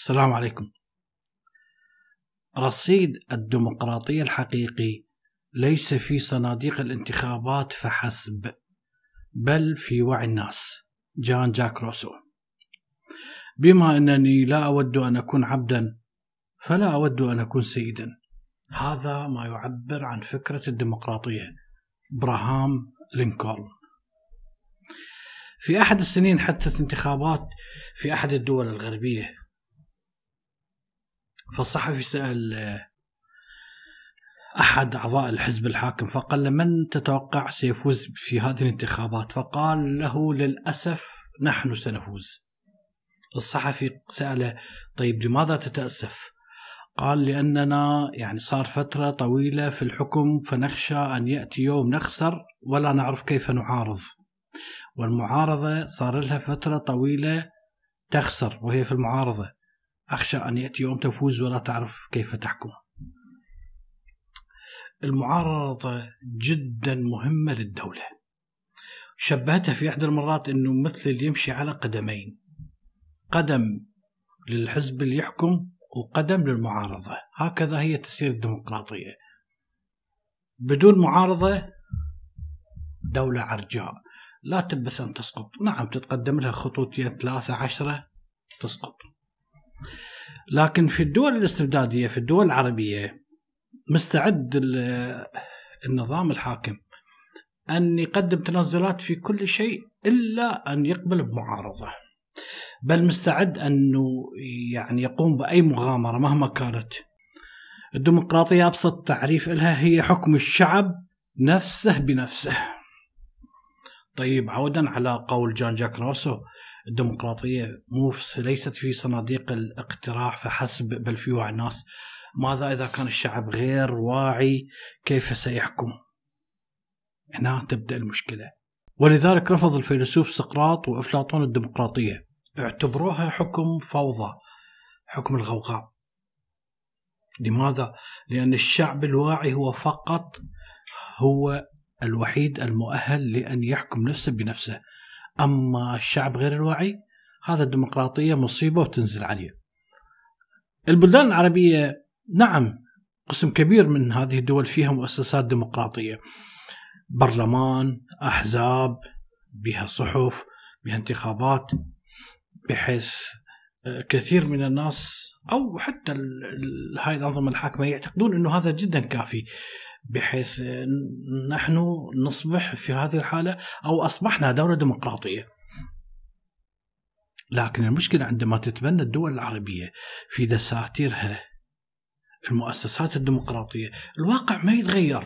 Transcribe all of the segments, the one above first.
السلام عليكم رصيد الديمقراطية الحقيقي ليس في صناديق الانتخابات فحسب بل في وعي الناس جان جاك روسو بما أنني لا أود أن أكون عبدا فلا أود أن أكون سيدا هذا ما يعبر عن فكرة الديمقراطية براهام لينكولن في أحد السنين حدثت انتخابات في أحد الدول الغربية فالصحفي سأل أحد أعضاء الحزب الحاكم فقال من تتوقع سيفوز في هذه الانتخابات فقال له للأسف نحن سنفوز الصحفي سأله طيب لماذا تتأسف قال لأننا يعني صار فترة طويلة في الحكم فنخشى أن يأتي يوم نخسر ولا نعرف كيف نعارض والمعارضة صار لها فترة طويلة تخسر وهي في المعارضة أخشى أن يأتي يوم تفوز ولا تعرف كيف تحكم المعارضة جدا مهمة للدولة شبهتها في إحدى المرات أنه مثل اللي يمشي على قدمين قدم للحزب اللي يحكم وقدم للمعارضة هكذا هي تسير الديمقراطية بدون معارضة دولة عرجاء لا تبث أن تسقط نعم تتقدم لها خطوتين ثلاثة عشرة تسقط لكن في الدول الاستبداديه في الدول العربيه مستعد النظام الحاكم ان يقدم تنازلات في كل شيء الا ان يقبل بمعارضه بل مستعد انه يعني يقوم باي مغامره مهما كانت الديمقراطيه ابسط تعريف لها هي حكم الشعب نفسه بنفسه طيب عودا على قول جان جاك روسو الديمقراطيه مو ليست في صناديق الاقتراع فحسب بل في وعي الناس ماذا اذا كان الشعب غير واعي كيف سيحكم؟ هنا تبدا المشكله ولذلك رفض الفيلسوف سقراط وافلاطون الديمقراطيه اعتبروها حكم فوضى حكم الغوغاء لماذا؟ لان الشعب الواعي هو فقط هو الوحيد المؤهل لان يحكم نفسه بنفسه اما الشعب غير الواعي هذا الديمقراطيه مصيبه وتنزل عليه. البلدان العربيه نعم قسم كبير من هذه الدول فيها مؤسسات ديمقراطيه. برلمان، احزاب، بها صحف، بها انتخابات بحيث آه، كثير من الناس او حتى هاي الانظمه الحاكمه يعتقدون انه هذا جدا كافي. بحيث نحن نصبح في هذه الحالة أو أصبحنا دولة ديمقراطية لكن المشكلة عندما تتبنى الدول العربية في دساتيرها المؤسسات الديمقراطية الواقع ما يتغير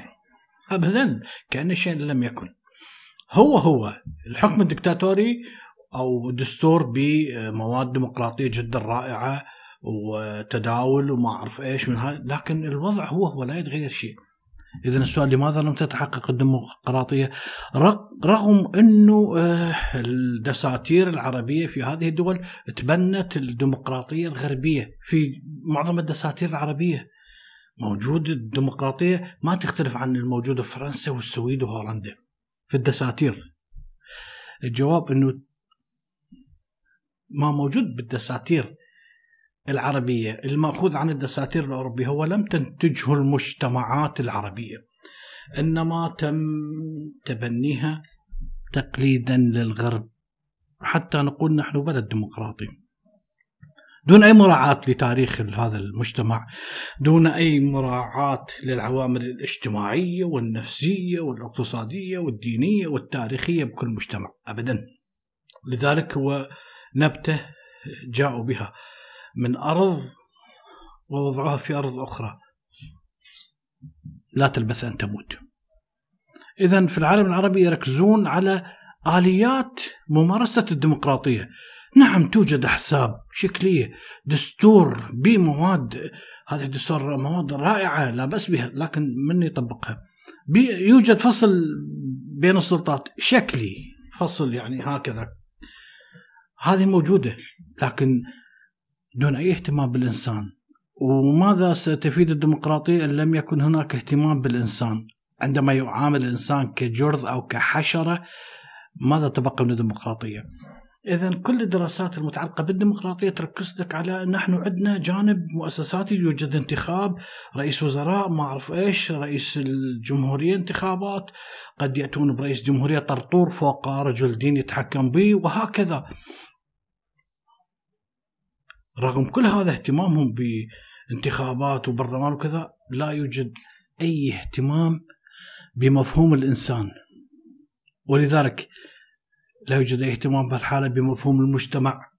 أبدا كأن شيء لم يكن هو هو الحكم الدكتاتوري أو دستور بمواد ديمقراطية جدا رائعة وتداول وما أعرف إيش من هذا لكن الوضع هو هو لا يتغير شيء اذا السؤال لماذا لم تتحقق الديمقراطيه رغم انه آه، الدساتير العربيه في هذه الدول تبنت الديمقراطيه الغربيه في معظم الدساتير العربيه موجود الديمقراطيه ما تختلف عن الموجوده في فرنسا والسويد وهولندا في الدساتير الجواب انه ما موجود بالدساتير العربية المأخوذ عن الدساتير الأوروبية هو لم تنتجه المجتمعات العربية إنما تم تبنيها تقليدا للغرب حتى نقول نحن بلد ديمقراطي دون أي مراعاة لتاريخ هذا المجتمع دون أي مراعاة للعوامل الاجتماعية والنفسية والاقتصادية والدينية والتاريخية بكل مجتمع أبدا لذلك هو نبته جاءوا بها من ارض ووضعوها في ارض اخرى لا تلبث ان تموت اذا في العالم العربي يركزون على اليات ممارسه الديمقراطيه نعم توجد احساب شكليه دستور بمواد هذه الدستور مواد رائعه لا باس بها لكن من يطبقها يوجد فصل بين السلطات شكلي فصل يعني هكذا هذه موجوده لكن دون أي اهتمام بالإنسان وماذا ستفيد الديمقراطية إن لم يكن هناك اهتمام بالإنسان عندما يعامل الإنسان كجرذ أو كحشرة ماذا تبقى من الديمقراطية إذا كل الدراسات المتعلقة بالديمقراطية تركز لك على نحن عندنا جانب مؤسساتي يوجد انتخاب رئيس وزراء ما أعرف إيش رئيس الجمهورية انتخابات قد يأتون برئيس جمهورية طرطور فوق رجل دين يتحكم به وهكذا رغم كل هذا اهتمامهم بانتخابات وبرلمان وكذا لا يوجد أي اهتمام بمفهوم الإنسان ولذلك لا يوجد أي اهتمام بهالحالة بمفهوم المجتمع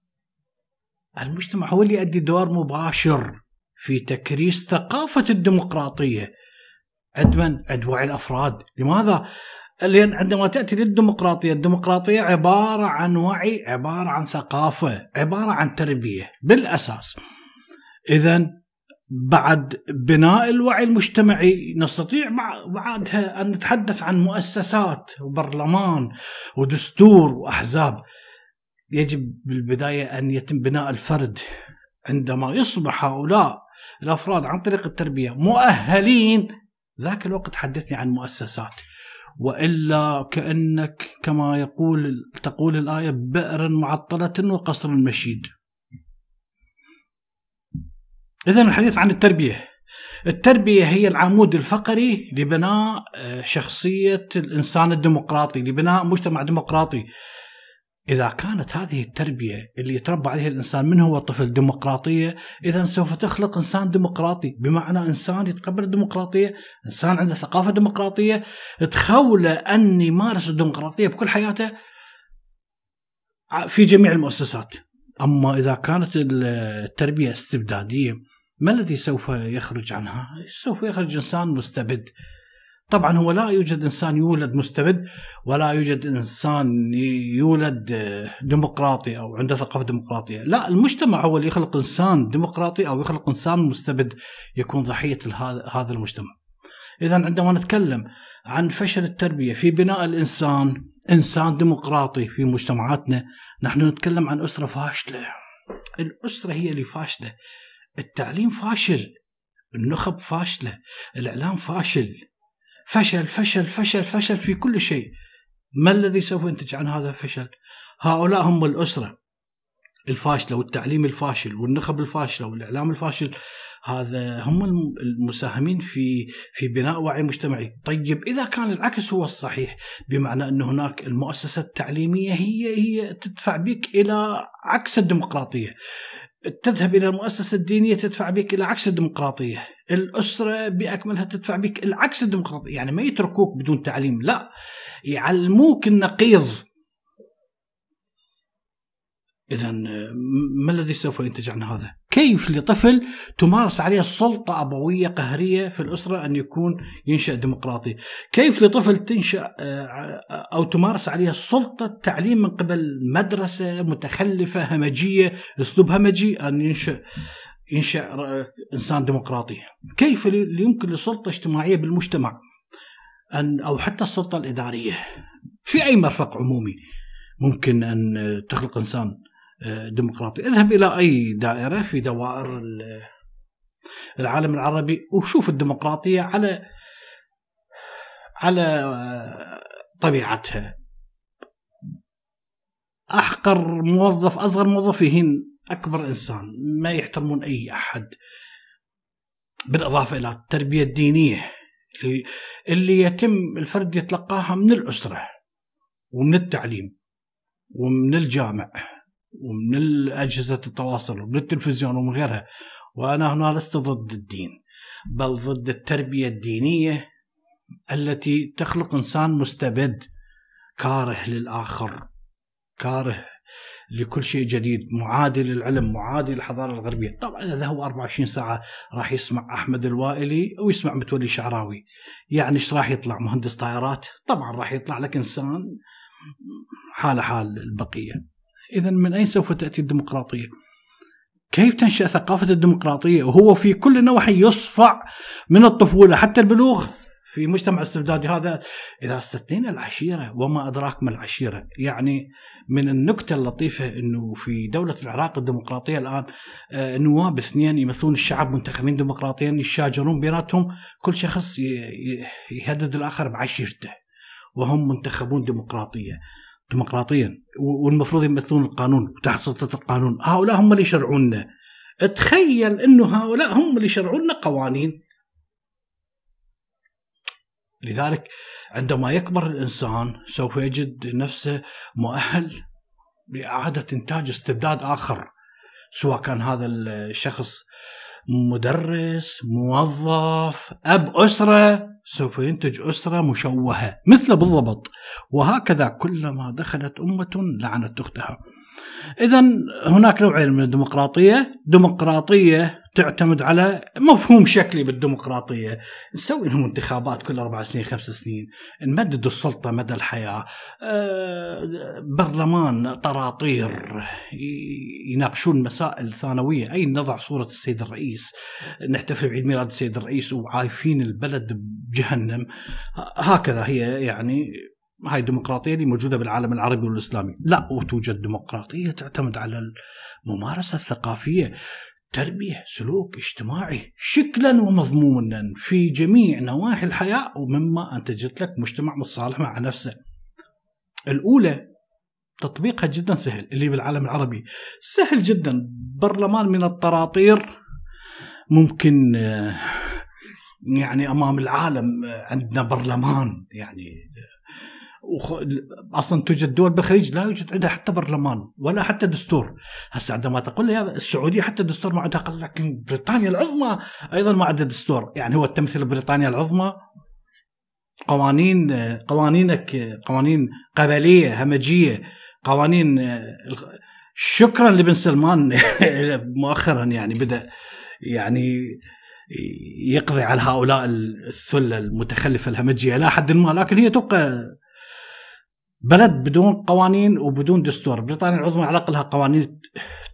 المجتمع هو اللي يؤدي دور مباشر في تكريس ثقافة الديمقراطية عند من؟ عند وعي الأفراد لماذا؟ لأن عندما تأتي للديمقراطية الديمقراطية عبارة عن وعي عبارة عن ثقافة عبارة عن تربية بالأساس إذا بعد بناء الوعي المجتمعي نستطيع بعدها أن نتحدث عن مؤسسات وبرلمان ودستور وأحزاب يجب بالبداية أن يتم بناء الفرد عندما يصبح هؤلاء الأفراد عن طريق التربية مؤهلين ذاك الوقت حدثني عن مؤسسات والا كانك كما يقول تقول الايه بئر معطله وقصر مشيد. اذا الحديث عن التربيه. التربيه هي العمود الفقري لبناء آه، شخصيه الانسان الديمقراطي، لبناء مجتمع ديمقراطي. إذا كانت هذه التربية اللي يتربى عليها الإنسان من هو طفل ديمقراطية إذا سوف تخلق إنسان ديمقراطي بمعنى إنسان يتقبل الديمقراطية إنسان عنده ثقافة ديمقراطية تخوله أن يمارس الديمقراطية بكل حياته في جميع المؤسسات أما إذا كانت التربية استبدادية ما الذي سوف يخرج عنها؟ سوف يخرج إنسان مستبد طبعا هو لا يوجد انسان يولد مستبد ولا يوجد انسان يولد آه، ديمقراطي او عنده ثقافه ديمقراطيه، لا المجتمع هو اللي يخلق انسان ديمقراطي او يخلق انسان مستبد يكون ضحيه هذا المجتمع. اذا عندما نتكلم عن فشل التربيه في بناء الانسان انسان ديمقراطي في مجتمعاتنا، نحن نتكلم عن اسره فاشله. الاسره هي اللي فاشله. التعليم فاشل. النخب فاشله، الاعلام فاشل، فشل فشل فشل فشل في كل شيء ما الذي سوف ينتج عن هذا الفشل هؤلاء هم الأسرة الفاشلة والتعليم الفاشل والنخب الفاشلة والإعلام الفاشل هذا هم المساهمين في في بناء وعي مجتمعي، طيب اذا كان العكس هو الصحيح بمعنى ان هناك المؤسسه التعليميه هي هي تدفع بك الى عكس الديمقراطيه. تذهب الى المؤسسه الدينيه تدفع بك الى عكس الديمقراطيه، الاسره باكملها تدفع بك العكس الديمقراطيه، يعني ما يتركوك بدون تعليم، لا يعلموك النقيض. اذا ما الذي سوف ينتج عن هذا؟ كيف لطفل تمارس عليه السلطة أبوية قهرية في الأسرة أن يكون ينشأ ديمقراطي كيف لطفل تنشأ آه، أو تمارس عليه السلطة التعليم من قبل مدرسة متخلفة همجية أسلوب همجي أن ينشأ ينشأ آه، إنسان ديمقراطي كيف يمكن لسلطة اجتماعية بالمجتمع أن أو حتى السلطة الإدارية في أي مرفق عمومي ممكن أن آه، تخلق إنسان آه، ديمقراطي اذهب إلى أي دائرة في دوائر العالم العربي وشوف الديمقراطية على على آه، طبيعتها احقر موظف اصغر موظف يهين اكبر انسان ما يحترمون اي احد بالاضافه الى التربيه الدينيه اللي, اللي يتم الفرد يتلقاها من الاسره ومن التعليم ومن الجامع ومن أجهزة التواصل ومن التلفزيون ومن غيرها وأنا هنا لست ضد الدين بل ضد التربية الدينية التي تخلق إنسان مستبد كاره للآخر كاره لكل شيء جديد معادي للعلم معادي للحضارة الغربية طبعا إذا هو 24 ساعة راح يسمع أحمد الوائلي أو يسمع متولي شعراوي يعني إيش راح يطلع مهندس طائرات طبعا راح يطلع لك إنسان حالة حال البقية إذا من أين سوف تأتي الديمقراطية؟ كيف تنشأ ثقافة الديمقراطية وهو في كل نواحي يصفع من الطفولة حتى البلوغ في مجتمع استبدادي هذا إذا استثنينا العشيرة وما أدراك ما العشيرة يعني من النكتة اللطيفة أنه في دولة العراق الديمقراطية الآن آه، نواب اثنين يمثلون الشعب منتخبين ديمقراطيا يشاجرون بيناتهم كل شخص يهدد الآخر بعشيرته وهم منتخبون ديمقراطية ديمقراطيا والمفروض يمثلون القانون وتحت سلطه القانون هؤلاء هم اللي يشرعون تخيل انه هؤلاء هم اللي يشرعون قوانين لذلك عندما يكبر الانسان سوف يجد نفسه مؤهل لاعاده انتاج استبداد اخر سواء كان هذا الشخص مدرس موظف اب اسره سوف ينتج أسرة مشوهة مثل بالضبط وهكذا كلما دخلت أمة لعنت أختها اذا هناك نوعين من الديمقراطيه ديمقراطيه تعتمد على مفهوم شكلي بالديمقراطيه نسوي لهم انتخابات كل اربع سنين خمس سنين نمدد السلطه مدى الحياه أه برلمان طراطير يناقشون مسائل ثانويه اي نضع صوره السيد الرئيس نحتفل بعيد ميلاد السيد الرئيس وعايفين البلد بجهنم هكذا هي يعني هاي الديمقراطية اللي موجودة بالعالم العربي والإسلامي لا وتوجد ديمقراطية تعتمد على الممارسة الثقافية تربية سلوك اجتماعي شكلا ومضمونا في جميع نواحي الحياة ومما أنتجت لك مجتمع متصالح مع نفسه الأولى تطبيقها جدا سهل اللي بالعالم العربي سهل جدا برلمان من الطراطير ممكن آه، يعني أمام العالم آه، عندنا برلمان يعني آه، وخ... اصلا توجد دول بالخليج لا يوجد عندها حتى برلمان ولا حتى دستور هسه عندما تقول يا السعوديه حتى دستور ما عندها لكن بريطانيا العظمى ايضا ما عندها دستور يعني هو تمثل بريطانيا العظمى قوانين قوانينك قوانين قبليه همجيه قوانين شكرا لبن سلمان مؤخرا يعني بدا يعني يقضي على هؤلاء الثله المتخلفه الهمجيه الى حد ما لكن هي تبقى بلد بدون قوانين وبدون دستور بريطانيا العظمى على الاقل لها قوانين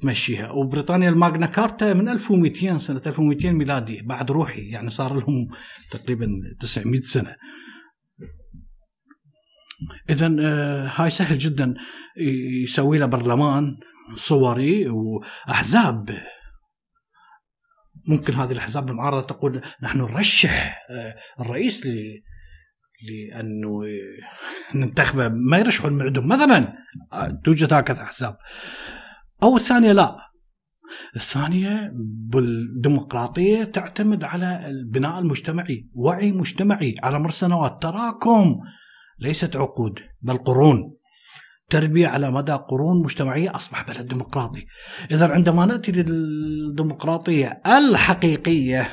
تمشيها وبريطانيا الماجنا كارتا من 1200 سنه 1200 ميلادي بعد روحي يعني صار لهم تقريبا 900 سنه اذا آه، هاي سهل جدا يسوي له برلمان صوري واحزاب ممكن هذه الاحزاب المعارضه تقول نحن نرشح آه، الرئيس لانه ننتخبه ما يرشحوا من عندهم مثلا توجد هكذا احزاب او الثانيه لا الثانيه بالديمقراطيه تعتمد على البناء المجتمعي وعي مجتمعي على مر سنوات تراكم ليست عقود بل قرون تربية على مدى قرون مجتمعية أصبح بلد ديمقراطي إذا عندما نأتي للديمقراطية الحقيقية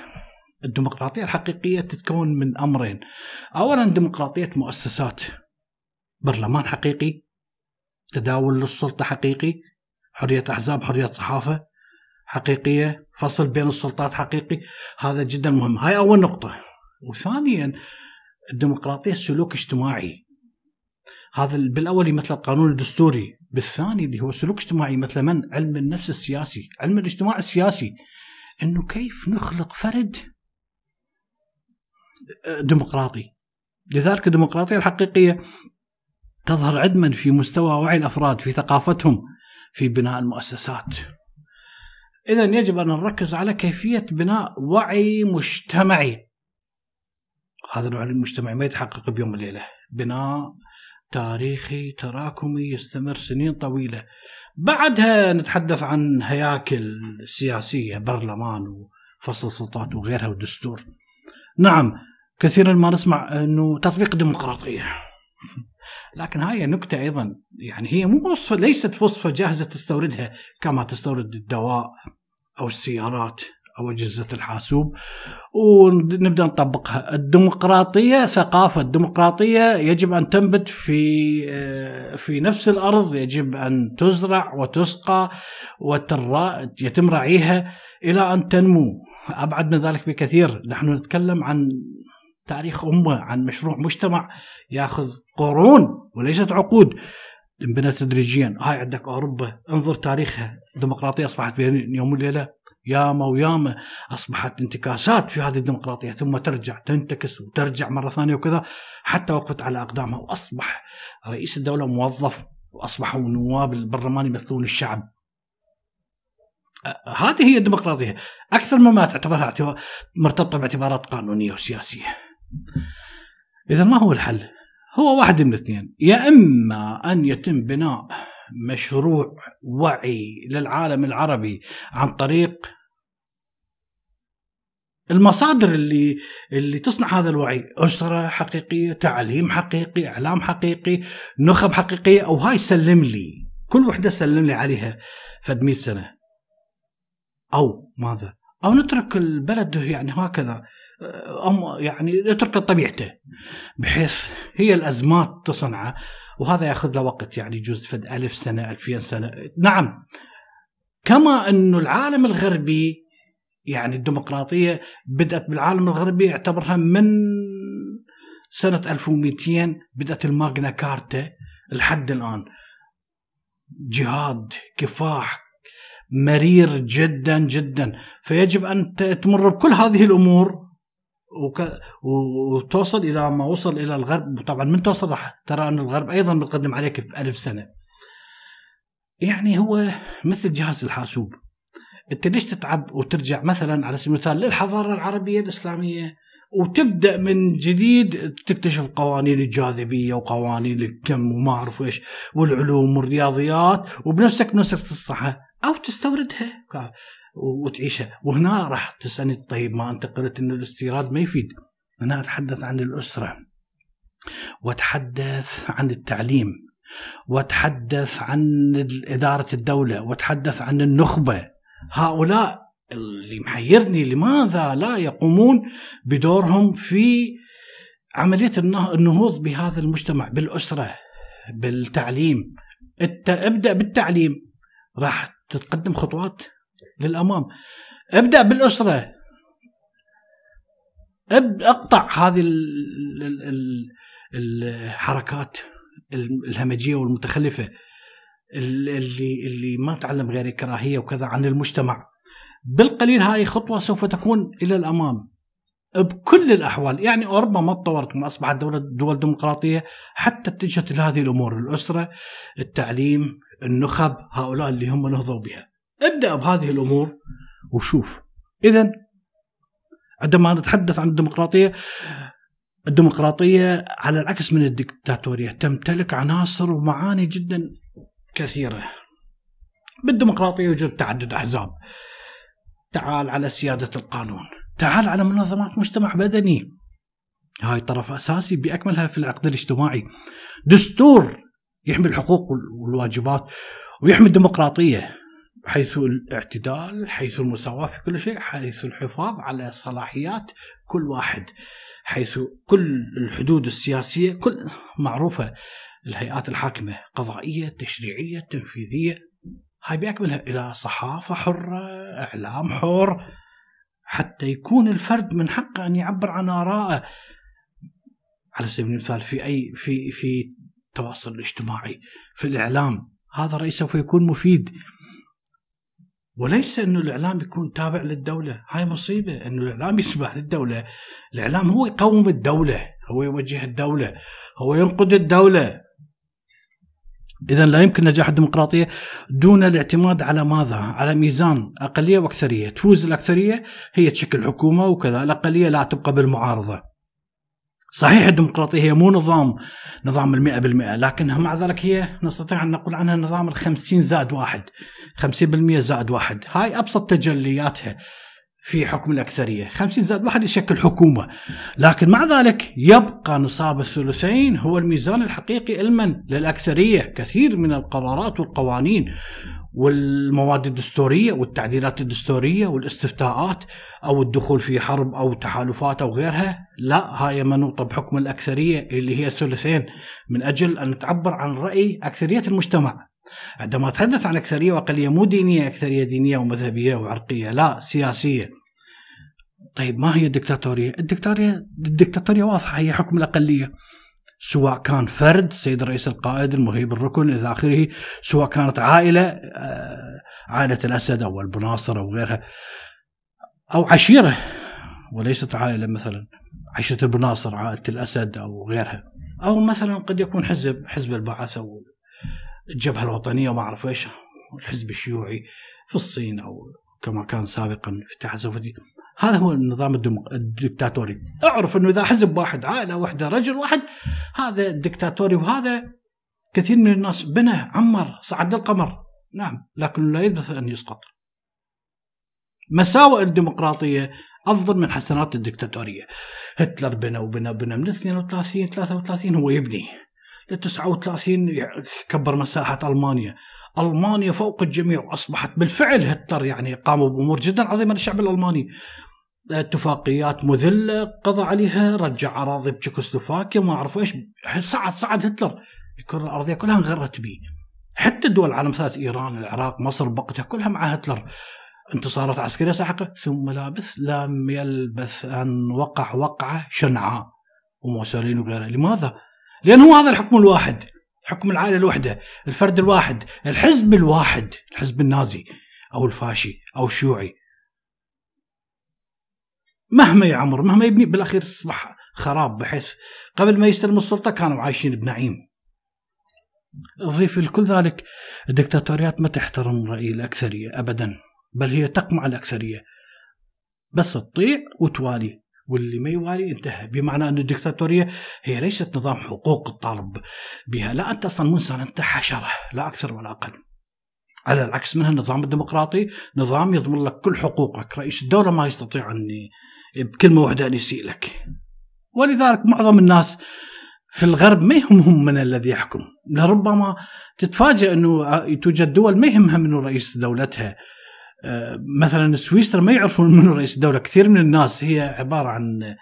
الديمقراطيه الحقيقيه تتكون من امرين اولا ديمقراطيه مؤسسات برلمان حقيقي تداول للسلطه حقيقي حريه احزاب حريه صحافه حقيقيه فصل بين السلطات حقيقي هذا جدا مهم هاي اول نقطه وثانيا الديمقراطيه سلوك اجتماعي هذا بالاول مثل القانون الدستوري بالثاني اللي هو سلوك اجتماعي مثل من علم النفس السياسي علم الاجتماع السياسي انه كيف نخلق فرد ديمقراطي لذلك الديمقراطية الحقيقية تظهر عدما في مستوى وعي الأفراد في ثقافتهم في بناء المؤسسات إذا يجب أن نركز على كيفية بناء وعي مجتمعي هذا الوعي المجتمعي ما يتحقق بيوم وليلة بناء تاريخي تراكمي يستمر سنين طويلة بعدها نتحدث عن هياكل سياسية برلمان وفصل سلطات وغيرها ودستور نعم كثيرا ما نسمع انه تطبيق ديمقراطيه لكن هاي نكتة أيضا يعني هي مو وصفة ليست وصفة جاهزة تستوردها كما تستورد الدواء أو السيارات أو أجهزة الحاسوب ونبدأ نطبقها الديمقراطية ثقافة الديمقراطية يجب أن تنبت في آه، في نفس الأرض يجب أن تزرع وتسقى وترى يتم رعيها إلى أن تنمو أبعد من ذلك بكثير نحن نتكلم عن تاريخ أمة عن مشروع مجتمع ياخذ قرون وليست عقود انبنى تدريجيا هاي عندك أوروبا انظر تاريخها الديمقراطية أصبحت بين يوم وليلة ياما وياما اصبحت انتكاسات في هذه الديمقراطيه ثم ترجع تنتكس وترجع مره ثانيه وكذا حتى وقفت على اقدامها واصبح رئيس الدوله موظف واصبحوا نواب البرلمان يمثلون الشعب. هذه هي الديمقراطيه اكثر مما تعتبرها مرتبطه باعتبارات قانونيه وسياسيه. إذا ما هو الحل؟ هو واحد من اثنين يا إما أن يتم بناء مشروع وعي للعالم العربي عن طريق المصادر اللي اللي تصنع هذا الوعي اسره حقيقيه تعليم حقيقي اعلام حقيقي نخب حقيقيه او هاي سلم لي كل وحده سلم لي عليها فد 100 سنه او ماذا او نترك البلد يعني هكذا أم يعني يترك طبيعته بحيث هي الأزمات تصنعه وهذا ياخذ له وقت يعني يجوز فد ألف سنة ألفين سنة نعم كما أنه العالم الغربي يعني الديمقراطية بدأت بالعالم الغربي اعتبرها من سنة 1200 بدأت الماغنا كارتا لحد الآن جهاد كفاح مرير جدا جدا فيجب أن تمر بكل هذه الأمور وك... وتوصل الى ما وصل الى الغرب وطبعا من توصل راح ترى ان الغرب ايضا بيقدم عليك ألف سنه يعني هو مثل جهاز الحاسوب انت ليش تتعب وترجع مثلا على سبيل المثال للحضاره العربيه الاسلاميه وتبدا من جديد تكتشف قوانين الجاذبيه وقوانين الكم وما اعرف ايش والعلوم والرياضيات وبنفسك بنفسك تصلحها او تستوردها وتعيشها وهنا راح تسالني طيب ما انت قلت ان الاستيراد ما يفيد انا اتحدث عن الاسره واتحدث عن التعليم واتحدث عن اداره الدوله واتحدث عن النخبه هؤلاء اللي محيرني لماذا لا يقومون بدورهم في عمليه النهوض بهذا المجتمع بالاسره بالتعليم ابدا بالتعليم راح تتقدم خطوات للامام ابدا بالاسره أب اقطع هذه الحركات الهمجيه والمتخلفه اللي اللي ما تعلم غير الكراهيه وكذا عن المجتمع بالقليل هاي خطوه سوف تكون الى الامام بكل الاحوال يعني اوروبا ما تطورت ما اصبحت دوله دول ديمقراطيه حتى اتجهت لهذه الامور الاسره التعليم النخب هؤلاء اللي هم نهضوا بها ابدا بهذه الامور وشوف اذا عندما نتحدث عن الديمقراطيه الديمقراطيه على العكس من الدكتاتوريه تمتلك عناصر ومعاني جدا كثيره بالديمقراطيه يوجد تعدد احزاب تعال على سياده القانون تعال على منظمات مجتمع مدني هاي طرف اساسي باكملها في العقد الاجتماعي دستور يحمي الحقوق والواجبات ويحمي الديمقراطيه حيث الاعتدال حيث المساواه في كل شيء حيث الحفاظ على صلاحيات كل واحد حيث كل الحدود السياسيه كل معروفه الهيئات الحاكمه قضائيه تشريعيه تنفيذيه هاي بأكملها إلى صحافة حرة إعلام حر حتى يكون الفرد من حقه أن يعبر عن آرائه على سبيل المثال في أي في في التواصل الاجتماعي في الإعلام هذا رأيي سوف يكون مفيد وليس أنه الإعلام يكون تابع للدولة هاي مصيبة أنه الإعلام يتبع للدولة الإعلام هو يقوم الدولة هو يوجه الدولة هو ينقد الدولة إذا لا يمكن نجاح الديمقراطية دون الاعتماد على ماذا؟ على ميزان أقلية وأكثرية، تفوز الأكثرية هي تشكل حكومة وكذا، الأقلية لا تبقى بالمعارضة. صحيح الديمقراطية هي مو نظام نظام المئة بالمئة لكنها مع ذلك هي نستطيع أن نقول عنها نظام الخمسين زائد واحد خمسين بالمئة زائد واحد هاي أبسط تجلياتها في حكم الأكثرية خمسين زائد واحد يشكل حكومة لكن مع ذلك يبقى نصاب الثلثين هو الميزان الحقيقي المن للأكثرية كثير من القرارات والقوانين والمواد الدستوريه والتعديلات الدستوريه والاستفتاءات او الدخول في حرب او تحالفات او غيرها لا هاي منوطه بحكم الاكثريه اللي هي ثلثين من اجل ان تعبر عن راي اكثريه المجتمع عندما اتحدث عن اكثريه واقليه مو دينيه اكثريه دينيه ومذهبيه وعرقيه لا سياسيه طيب ما هي الدكتاتوريه؟ الدكتاتوريه الدكتاتوريه واضحه هي حكم الاقليه سواء كان فرد سيد الرئيس القائد المهيب الركن الى اخره، سواء كانت عائله آه، عائله الاسد او البناصر او غيرها او عشيره وليست عائله مثلا عشيره البناصر عائله الاسد او غيرها او مثلا قد يكون حزب حزب البعث او الجبهه الوطنيه وما اعرف ايش الحزب الشيوعي في الصين او كما كان سابقا في الاتحاد السوفيتي هذا هو النظام الدكتاتوري اعرف انه اذا حزب واحد عائله واحده رجل واحد هذا الدكتاتوري وهذا كثير من الناس بنى عمر صعد القمر نعم لكن لا يلبث ان يسقط مساوئ الديمقراطيه افضل من حسنات الدكتاتوريه هتلر بنى وبنى بنى من 32 33 هو يبني ل 39 كبر مساحه المانيا المانيا فوق الجميع واصبحت بالفعل هتلر يعني قاموا بامور جدا عظيمه للشعب الالماني اتفاقيات مذله قضى عليها رجع اراضي بتشيكوسلوفاكيا ما اعرف ايش صعد صعد هتلر الكره الارضيه كلها انغرت به حتى دول العالم ثلاث ايران العراق مصر بقتها كلها مع هتلر انتصارات عسكريه ساحقه ثم لابث لم يلبث ان وقع وقعه شنعاء وموسولين وغيره لماذا؟ لان هو هذا الحكم الواحد حكم العائله الوحده الفرد الواحد الحزب الواحد الحزب النازي او الفاشي او الشيوعي مهما يعمر مهما يبني بالاخير اصبح خراب بحيث قبل ما يستلم السلطه كانوا عايشين بنعيم. ضيف لكل ذلك الدكتاتوريات ما تحترم راي الاكثريه ابدا بل هي تقمع الاكثريه. بس تطيع وتوالي واللي ما يوالي انتهى بمعنى ان الدكتاتوريه هي ليست نظام حقوق الطالب بها لا انت اصلا انسان انت حشره لا اكثر ولا اقل. على العكس منها النظام الديمقراطي نظام يضمن لك كل حقوقك رئيس الدولة ما يستطيع أن بكلمة واحدة أن يسيء لك ولذلك معظم الناس في الغرب ما يهمهم من الذي يحكم لربما تتفاجئ أنه توجد دول ما يهمها من رئيس دولتها آه، مثلا سويسرا ما يعرفون من رئيس الدولة كثير من الناس هي عبارة عن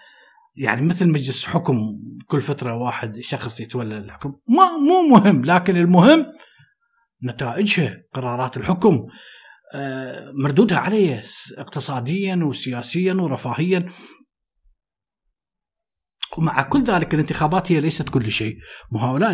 يعني مثل مجلس حكم كل فترة واحد شخص يتولى الحكم ما مو مهم لكن المهم نتائجها قرارات الحكم آه، مردودها علي اقتصاديا وسياسيا ورفاهيا ومع كل ذلك الانتخابات هي ليست كل شيء مهاولة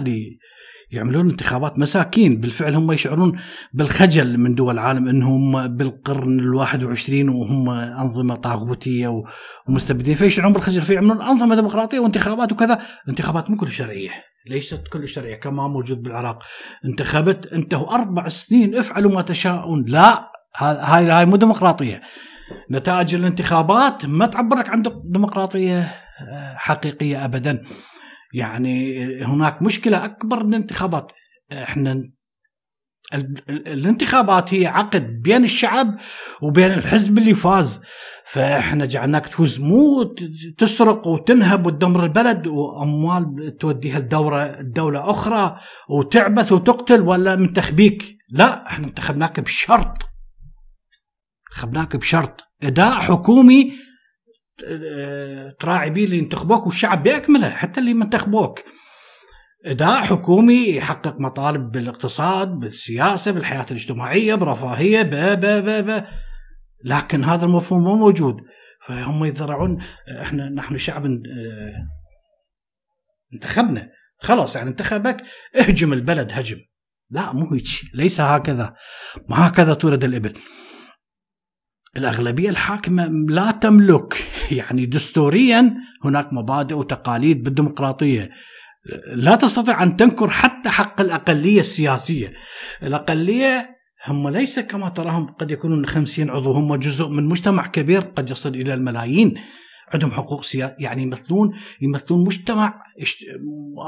يعملون انتخابات مساكين بالفعل هم يشعرون بالخجل من دول العالم انهم بالقرن ال21 وهم انظمه طاغوتيه ومستبدين فيشعرون بالخجل فيعملون انظمه ديمقراطيه وانتخابات وكذا، انتخابات مو كل شرعيه، ليست كل شرعيه كما موجود بالعراق، انتخبت انتهوا اربع سنين افعلوا ما تشاءون، لا هاي هاي مو ديمقراطيه. نتائج الانتخابات ما تعبرك عن ديمقراطيه آه، حقيقيه ابدا. يعني هناك مشكله اكبر من الانتخابات احنا الانتخابات هي عقد بين الشعب وبين الحزب اللي فاز فاحنا جعلناك تفوز مو تسرق وتنهب وتدمر البلد واموال توديها لدوره دوله اخرى وتعبث وتقتل ولا منتخبيك لا احنا انتخبناك بشرط انتخبناك بشرط اداء حكومي تراعي به اللي ينتخبوك والشعب باكمله حتى اللي ما انتخبوك اداء حكومي يحقق مطالب بالاقتصاد بالسياسه بالحياه الاجتماعيه برفاهيه ب ب ب ب لكن هذا المفهوم مو موجود فهم يزرعون احنا نحن شعب آه، انتخبنا خلاص يعني انتخبك اهجم البلد هجم لا مو هيك ليس هكذا ما هكذا تولد الابل الأغلبية الحاكمة لا تملك يعني دستوريا هناك مبادئ وتقاليد بالديمقراطية لا تستطيع أن تنكر حتى حق الأقلية السياسية الأقلية هم ليس كما تراهم قد يكونون 50 عضو هم جزء من مجتمع كبير قد يصل إلى الملايين عندهم حقوق سياسية يعني يمثلون يمثلون مجتمع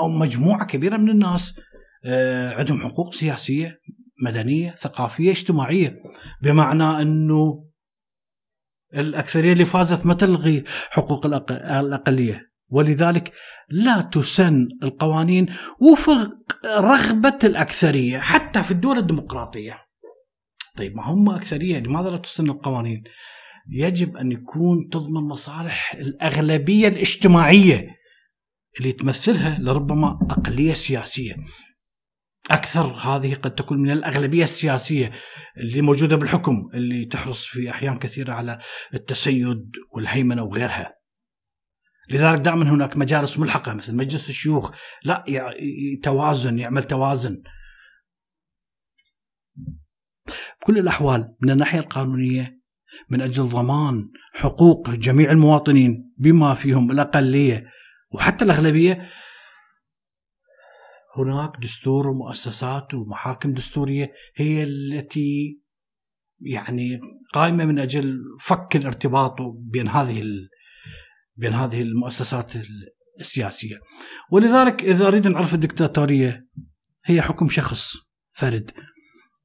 أو مجموعة كبيرة من الناس آه، عندهم حقوق سياسية مدنية ثقافية اجتماعية بمعنى أنه الأكثرية اللي فازت ما تلغي حقوق الأقلية ولذلك لا تسن القوانين وفق رغبة الأكثرية حتى في الدول الديمقراطية طيب ما هم أكثرية لماذا يعني لا تسن القوانين يجب أن يكون تضمن مصالح الأغلبية الاجتماعية اللي تمثلها لربما أقلية سياسية اكثر هذه قد تكون من الاغلبيه السياسيه اللي موجوده بالحكم اللي تحرص في احيان كثيره على التسيد والهيمنه وغيرها. لذلك دائما هناك مجالس ملحقه مثل مجلس الشيوخ لا توازن يعمل توازن. بكل الاحوال من الناحيه القانونيه من اجل ضمان حقوق جميع المواطنين بما فيهم الاقليه وحتى الاغلبيه هناك دستور ومؤسسات ومحاكم دستوريه هي التي يعني قائمه من اجل فك الارتباط بين هذه بين هذه المؤسسات السياسيه ولذلك اذا اريد نعرف الدكتاتوريه هي حكم شخص فرد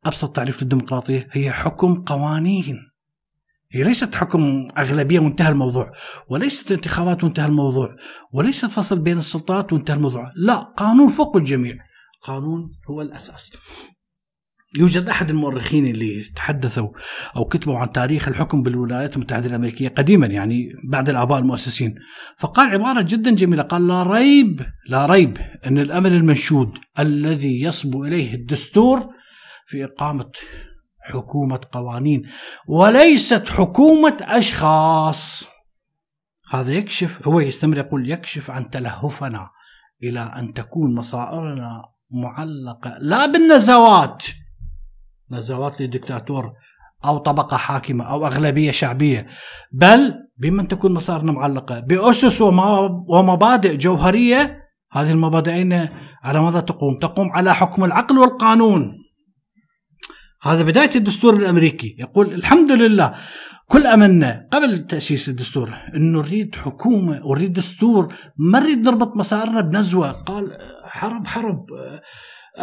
ابسط تعريف للديمقراطيه هي حكم قوانين هي ليست حكم أغلبية وانتهى الموضوع وليست انتخابات وانتهى الموضوع وليست فصل بين السلطات وانتهى الموضوع لا قانون فوق الجميع قانون هو الأساس يوجد أحد المؤرخين اللي تحدثوا أو كتبوا عن تاريخ الحكم بالولايات المتحدة الأمريكية قديما يعني بعد الآباء المؤسسين فقال عبارة جدا جميلة قال لا ريب لا ريب أن الأمل المنشود الذي يصبو إليه الدستور في إقامة حكومة قوانين وليست حكومة أشخاص هذا يكشف هو يستمر يقول يكشف عن تلهفنا إلى أن تكون مصائرنا معلقة لا بالنزوات نزوات لدكتاتور أو طبقة حاكمة أو أغلبية شعبية بل بمن تكون مصائرنا معلقة بأسس ومبادئ جوهرية هذه المبادئين على ماذا تقوم؟ تقوم على حكم العقل والقانون هذا بداية الدستور الأمريكي يقول الحمد لله كل أمنا قبل تأسيس الدستور أنه نريد حكومة ونريد دستور ما نريد نربط مسارنا بنزوة قال حرب حرب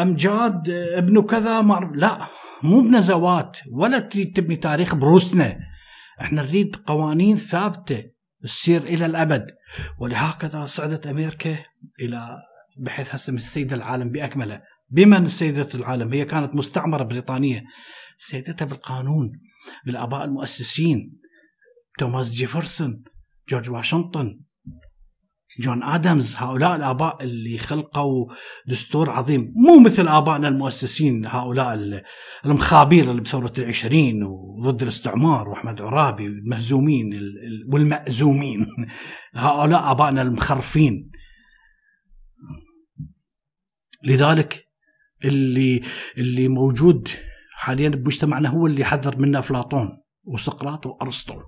أمجاد ابن كذا معرف لا مو بنزوات ولا تريد تبني تاريخ بروسنا احنا نريد قوانين ثابتة تصير إلى الأبد ولهكذا صعدت أمريكا إلى بحيث هسم السيد العالم بأكمله بمن سيدة العالم هي كانت مستعمرة بريطانية سيدتها بالقانون بالآباء المؤسسين توماس جيفرسون جورج واشنطن جون ادمز هؤلاء الاباء اللي خلقوا دستور عظيم مو مثل ابائنا المؤسسين هؤلاء المخابير اللي بثوره العشرين وضد الاستعمار واحمد عرابي المهزومين والمأزومين هؤلاء ابائنا المخرفين لذلك اللي اللي موجود حاليا بمجتمعنا هو اللي حذر منه افلاطون وسقراط وارسطو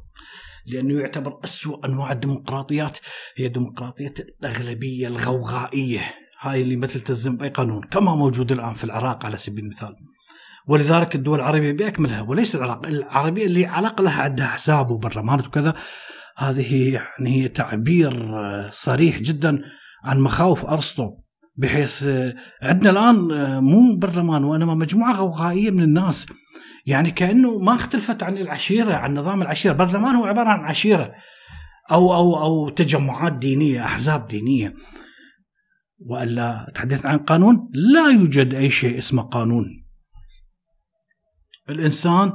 لانه يعتبر اسوء انواع الديمقراطيات هي ديمقراطيه الاغلبيه الغوغائيه هاي اللي ما تلتزم باي قانون كما موجود الان في العراق على سبيل المثال ولذلك الدول العربيه باكملها وليس العراق العربيه اللي علاقه لها عندها احزاب وبرلمانات وكذا هذه يعني هي تعبير صريح جدا عن مخاوف ارسطو بحيث آه، عندنا الان آه، مو برلمان وانما مجموعه غوغائيه من الناس يعني كانه ما اختلفت عن العشيره عن نظام العشيره، برلمان هو عباره عن عشيره او او او تجمعات دينيه، احزاب دينيه. والا تحدثنا عن قانون لا يوجد اي شيء اسمه قانون. الانسان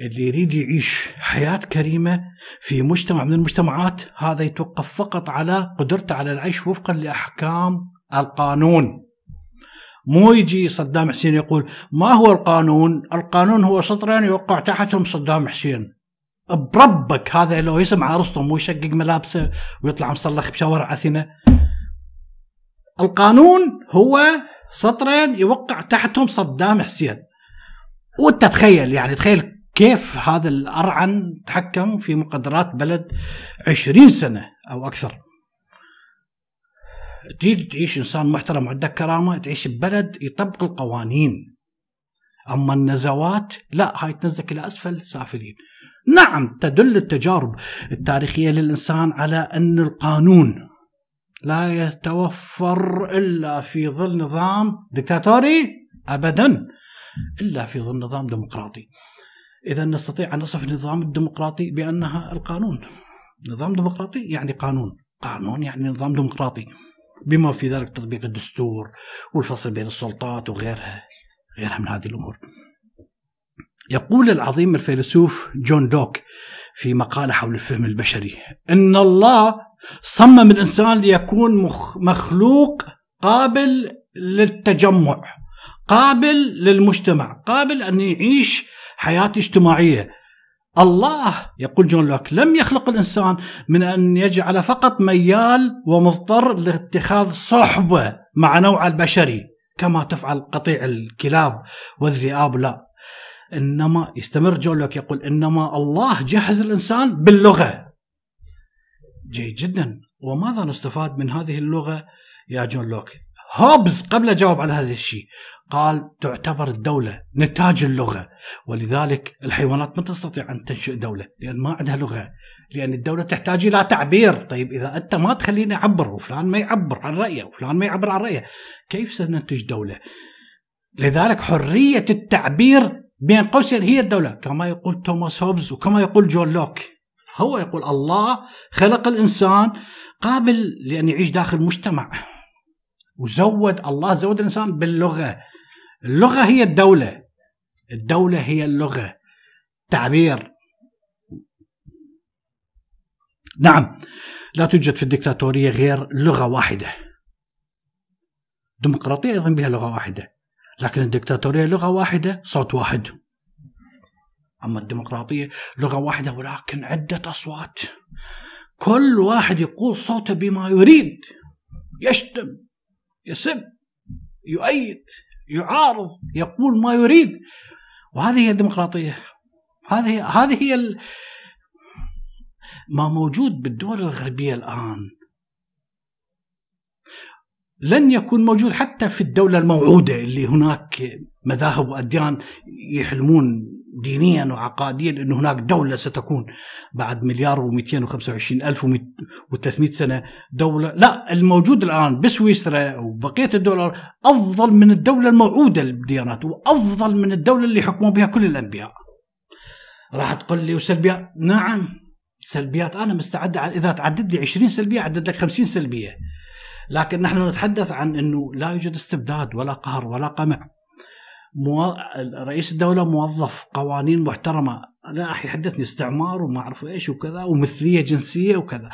اللي يريد يعيش حياة كريمة في مجتمع من المجتمعات هذا يتوقف فقط على قدرته على العيش وفقا لأحكام القانون مو يجي صدام حسين يقول ما هو القانون القانون هو سطرين يوقع تحتهم صدام حسين بربك هذا لو يسمع ارسطو مو يشقق ملابسه ويطلع مصلخ بشوارع اثينا القانون هو سطرين يوقع تحتهم صدام حسين وانت تخيل يعني تخيل كيف هذا الارعن تحكم في مقدرات بلد 20 سنه او اكثر تريد تعيش انسان محترم عندك كرامه تعيش ببلد يطبق القوانين اما النزوات لا هاي تنزلك الى اسفل سافلين نعم تدل التجارب التاريخيه للانسان على ان القانون لا يتوفر الا في ظل نظام دكتاتوري ابدا الا في ظل نظام ديمقراطي اذا نستطيع ان نصف النظام الديمقراطي بانها القانون نظام ديمقراطي يعني قانون قانون يعني نظام ديمقراطي بما في ذلك تطبيق الدستور والفصل بين السلطات وغيرها غيرها من هذه الامور. يقول العظيم الفيلسوف جون دوك في مقاله حول الفهم البشري ان الله صمم الانسان ليكون مخلوق قابل للتجمع قابل للمجتمع قابل ان يعيش حياه اجتماعيه الله يقول جون لوك لم يخلق الانسان من ان يجعل فقط ميال ومضطر لاتخاذ صحبه مع نوع البشري كما تفعل قطيع الكلاب والذئاب لا انما يستمر جون لوك يقول انما الله جهز الانسان باللغه جيد جدا وماذا نستفاد من هذه اللغه يا جون لوك هوبز قبل جاوب على هذا الشيء قال تعتبر الدولة نتاج اللغة ولذلك الحيوانات ما تستطيع أن تنشئ دولة لأن ما عندها لغة لأن الدولة تحتاج إلى تعبير طيب إذا أنت ما تخليني أعبر وفلان ما يعبر عن رأيه وفلان ما يعبر عن رأيه كيف سننتج دولة لذلك حرية التعبير بين قوسين هي الدولة كما يقول توماس هوبز وكما يقول جون لوك هو يقول الله خلق الإنسان قابل لأن يعيش داخل مجتمع وزود الله زود الانسان باللغه اللغه هي الدوله الدوله هي اللغه تعبير نعم لا توجد في الدكتاتوريه غير لغه واحده الديمقراطيه ايضا بها لغه واحده لكن الدكتاتوريه لغه واحده صوت واحد اما الديمقراطيه لغه واحده ولكن عده اصوات كل واحد يقول صوته بما يريد يشتم يسب يؤيد يعارض يقول ما يريد وهذه هي الديمقراطيه هذه هذه هي ال... ما موجود بالدول الغربيه الان لن يكون موجود حتى في الدوله الموعوده اللي هناك مذاهب واديان يحلمون دينيا وعقاديا أن هناك دولة ستكون بعد مليار و225 ألف و300 سنة دولة لا الموجود الآن بسويسرا وبقية الدول أفضل من الدولة الموعودة للديانات وأفضل من الدولة اللي حكموا بها كل الأنبياء راح تقول لي وسلبيات نعم سلبيات أنا مستعد إذا تعدد لي 20 سلبية عدد لك 50 سلبية لكن نحن نتحدث عن أنه لا يوجد استبداد ولا قهر ولا قمع مو... رئيس الدولة موظف قوانين محترمة لا راح يحدثني استعمار وما أعرف إيش وكذا ومثلية جنسية وكذا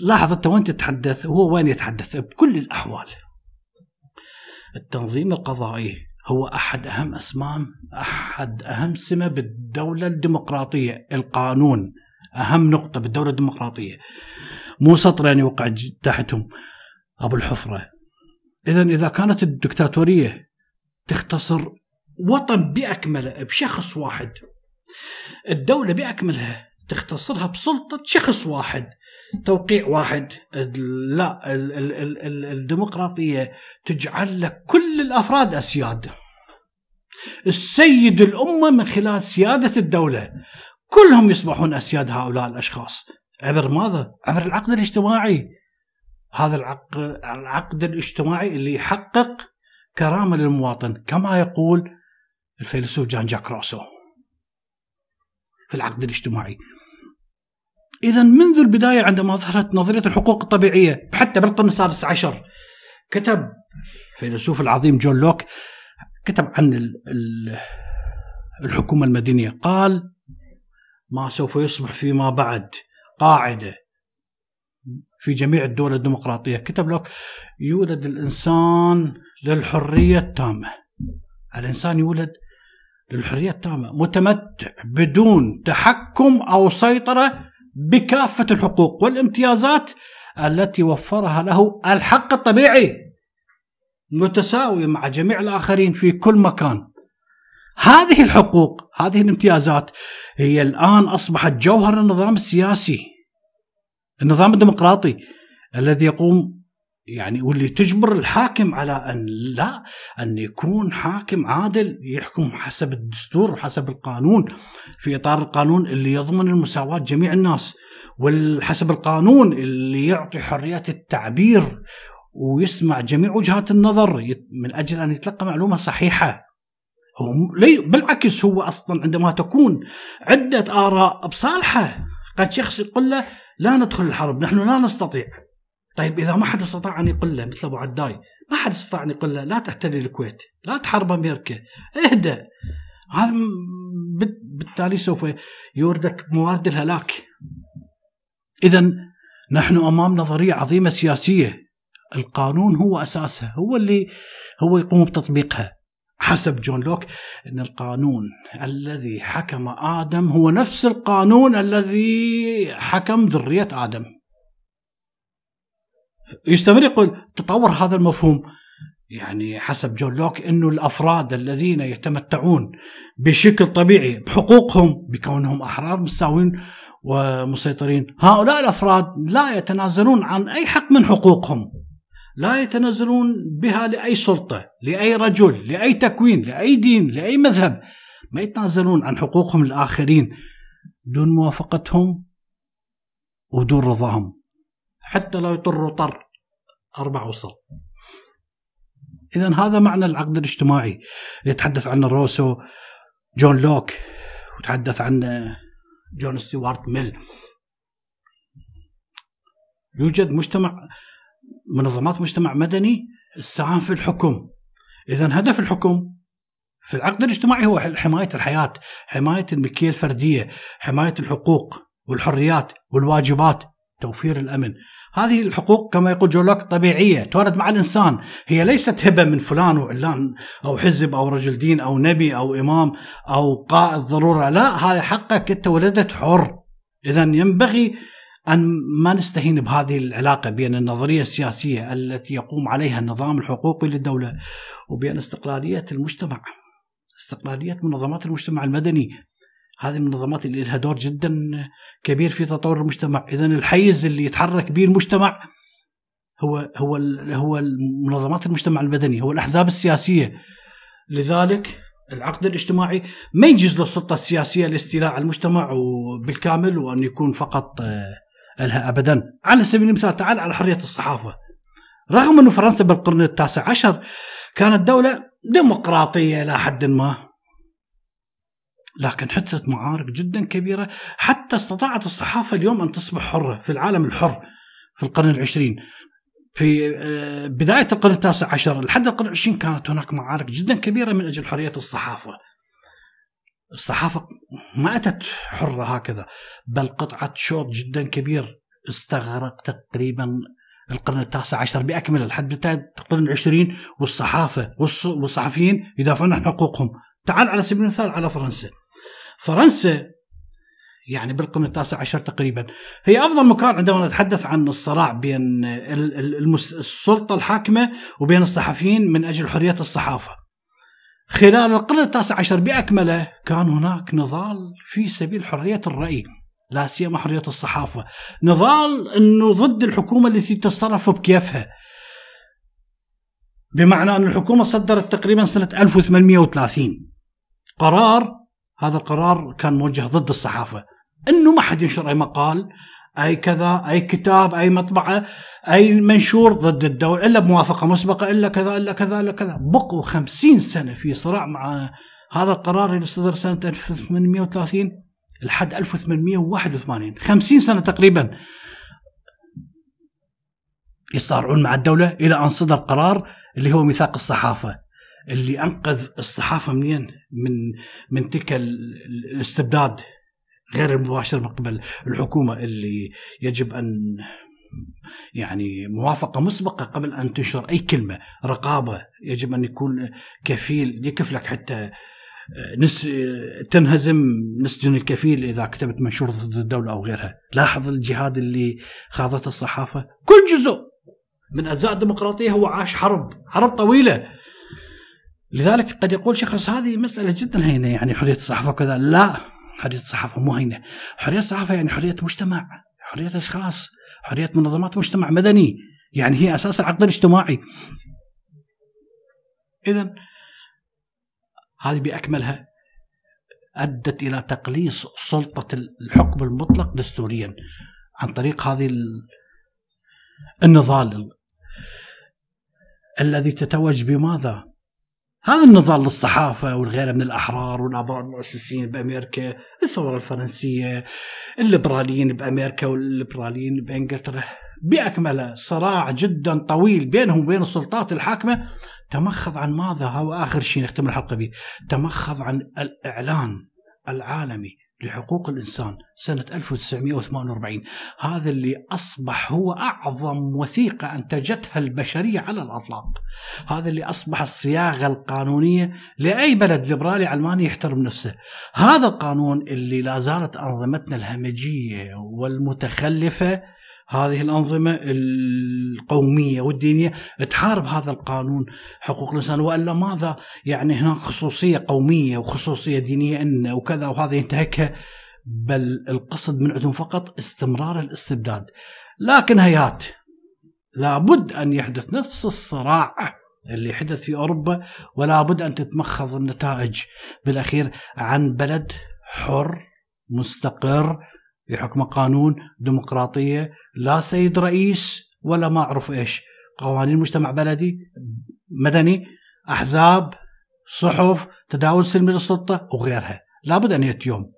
لاحظ أنت وين تتحدث هو وين يتحدث بكل الأحوال التنظيم القضائي هو أحد أهم أسماء أحد أهم سمة بالدولة الديمقراطية القانون أهم نقطة بالدولة الديمقراطية مو سطرين يوقع تحتهم أبو الحفرة إذا إذا كانت الدكتاتورية تختصر وطن باكمله بشخص واحد الدوله باكملها تختصرها بسلطه شخص واحد توقيع واحد لا الديمقراطيه تجعل لك كل الافراد اسياد السيد الامه من خلال سياده الدوله كلهم يصبحون اسياد هؤلاء الاشخاص عبر ماذا؟ عبر العقد الاجتماعي هذا العقد, العقد الاجتماعي اللي يحقق كرامه للمواطن كما يقول الفيلسوف جان جاك روسو في العقد الاجتماعي إذا منذ البداية عندما ظهرت نظرية الحقوق الطبيعية حتى بالقرن السادس عشر كتب الفيلسوف العظيم جون لوك كتب عن الحكومة المدنية قال ما سوف يصبح فيما بعد قاعدة في جميع الدول الديمقراطية كتب لوك يولد الإنسان للحرية التامة الإنسان يولد للحرية التامة متمتع بدون تحكم أو سيطرة بكافة الحقوق والامتيازات التي وفرها له الحق الطبيعي متساوي مع جميع الآخرين في كل مكان هذه الحقوق هذه الامتيازات هي الآن أصبحت جوهر النظام السياسي النظام الديمقراطي الذي يقوم يعني واللي تجبر الحاكم على ان لا ان يكون حاكم عادل يحكم حسب الدستور وحسب القانون في اطار القانون اللي يضمن المساواه جميع الناس وحسب القانون اللي يعطي حريه التعبير ويسمع جميع وجهات النظر من اجل ان يتلقى معلومه صحيحه هو بالعكس هو اصلا عندما تكون عده اراء بصالحه قد شخص يقول له لا ندخل الحرب نحن لا نستطيع طيب اذا ما حد استطاع ان يقول له مثل ابو عداي ما حد استطاع ان يقول له لا تحتل الكويت لا تحارب امريكا اهدأ هذا بالتالي سوف يوردك موارد الهلاك اذا نحن امام نظريه عظيمه سياسيه القانون هو اساسها هو اللي هو يقوم بتطبيقها حسب جون لوك ان القانون الذي حكم ادم هو نفس القانون الذي حكم ذريه ادم يستمر يقول تطور هذا المفهوم يعني حسب جون لوك انه الافراد الذين يتمتعون بشكل طبيعي بحقوقهم بكونهم احرار مساوين ومسيطرين، هؤلاء الافراد لا يتنازلون عن اي حق من حقوقهم. لا يتنازلون بها لاي سلطه، لاي رجل، لاي تكوين، لاي دين، لاي مذهب. ما يتنازلون عن حقوقهم الاخرين دون موافقتهم ودون رضاهم. حتى لا يطروا طر أربع وصل إذا هذا معنى العقد الاجتماعي يتحدث عنه روسو جون لوك وتحدث عن آه، جون ستيوارت ميل يوجد مجتمع منظمات مجتمع مدني السهام في الحكم إذا هدف الحكم في العقد الاجتماعي هو حماية الحياة حماية الملكية الفردية حماية الحقوق والحريات والواجبات توفير الأمن هذه الحقوق كما يقول جولوك طبيعية تورد مع الإنسان هي ليست هبة من فلان وعلان أو حزب أو رجل دين أو نبي أو إمام أو قائد ضرورة لا هذا حقك أنت ولدت حر إذا ينبغي أن ما نستهين بهذه العلاقة بين النظرية السياسية التي يقوم عليها النظام الحقوقي للدولة وبين استقلالية المجتمع استقلالية منظمات المجتمع المدني هذه المنظمات اللي لها دور جدا كبير في تطور المجتمع اذا الحيز اللي يتحرك به المجتمع هو هو هو منظمات المجتمع المدني هو الاحزاب السياسيه لذلك العقد الاجتماعي ما يجوز للسلطه السياسيه الاستيلاء على المجتمع بالكامل وان يكون فقط آه، لها ابدا على سبيل المثال تعال على حريه الصحافه رغم انه فرنسا بالقرن التاسع عشر كانت دوله ديمقراطيه الى حد ما لكن حدثت معارك جدا كبيرة حتى استطاعت الصحافة اليوم أن تصبح حرة في العالم الحر في القرن العشرين في آه، بداية القرن التاسع عشر لحد القرن العشرين كانت هناك معارك جدا كبيرة من أجل حرية الصحافة الصحافة ما أتت حرة هكذا بل قطعة شوط جدا كبير استغرق تقريبا القرن التاسع عشر بأكمله لحد بداية القرن العشرين والصحافة والصحفيين يدافعون عن حقوقهم تعال على سبيل المثال على فرنسا فرنسا يعني بالقرن التاسع عشر تقريبا هي افضل مكان عندما نتحدث عن الصراع بين السلطه الحاكمه وبين الصحفيين من اجل حريه الصحافه. خلال القرن التاسع عشر باكمله كان هناك نضال في سبيل حريه الراي لا سيما حريه الصحافه، نضال انه ضد الحكومه التي تتصرف بكيفها. بمعنى ان الحكومه صدرت تقريبا سنه 1830 قرار هذا القرار كان موجه ضد الصحافه انه ما حد ينشر اي مقال اي كذا اي كتاب اي مطبعه اي منشور ضد الدوله الا بموافقه مسبقه الا كذا الا كذا الا كذا بقوا خمسين سنه في صراع مع هذا القرار اللي صدر سنه 1830 لحد 1881 50 سنه تقريبا يصارعون مع الدوله الى ان صدر قرار اللي هو ميثاق الصحافه اللي انقذ الصحافه منين؟ من من تلك الاستبداد غير المباشر من قبل الحكومه اللي يجب ان يعني موافقة مسبقة قبل أن تنشر أي كلمة رقابة يجب أن يكون كفيل يكفلك حتى آه، نس تنهزم نسجن الكفيل إذا كتبت منشور ضد الدولة أو غيرها لاحظ الجهاد اللي خاضته الصحافة كل جزء من أجزاء الديمقراطية هو عاش حرب حرب طويلة لذلك قد يقول شخص هذه مسألة جدا هينة يعني حرية الصحافة وكذا لا حرية الصحافة مو هينة حرية الصحافة يعني حرية مجتمع حرية أشخاص حرية منظمات مجتمع مدني يعني هي أساس العقد الاجتماعي إذا هذه بأكملها أدت إلى تقليص سلطة الحكم المطلق دستوريا عن طريق هذه النضال الذي تتوج بماذا؟ هذا النضال للصحافة والغيرة من الأحرار والآباء المؤسسين بأمريكا الثورة الفرنسية الليبراليين بأمريكا والليبراليين بإنجلترا بأكمله صراع جدا طويل بينهم وبين السلطات الحاكمة تمخض عن ماذا هو آخر شيء نختم الحلقة به تمخض عن الإعلان العالمي لحقوق الإنسان سنة 1948 هذا اللي أصبح هو أعظم وثيقة أنتجتها البشرية على الأطلاق هذا اللي أصبح الصياغة القانونية لأي بلد ليبرالي علماني يحترم نفسه هذا القانون اللي لا زالت أنظمتنا الهمجية والمتخلفة هذه الأنظمة القومية والدينية تحارب هذا القانون حقوق الإنسان وإلا ماذا يعني هناك خصوصية قومية وخصوصية دينية أن وكذا وهذا ينتهكها بل القصد من عندهم فقط استمرار الاستبداد لكن هيات لابد أن يحدث نفس الصراع اللي حدث في أوروبا ولا بد أن تتمخض النتائج بالأخير عن بلد حر مستقر يحكم قانون ديمقراطيه لا سيد رئيس ولا ما اعرف ايش قوانين مجتمع بلدي مدني احزاب صحف تداول سلمي للسلطه وغيرها لابد ان ياتي يوم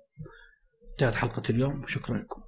انتهت حلقه اليوم شكرا لكم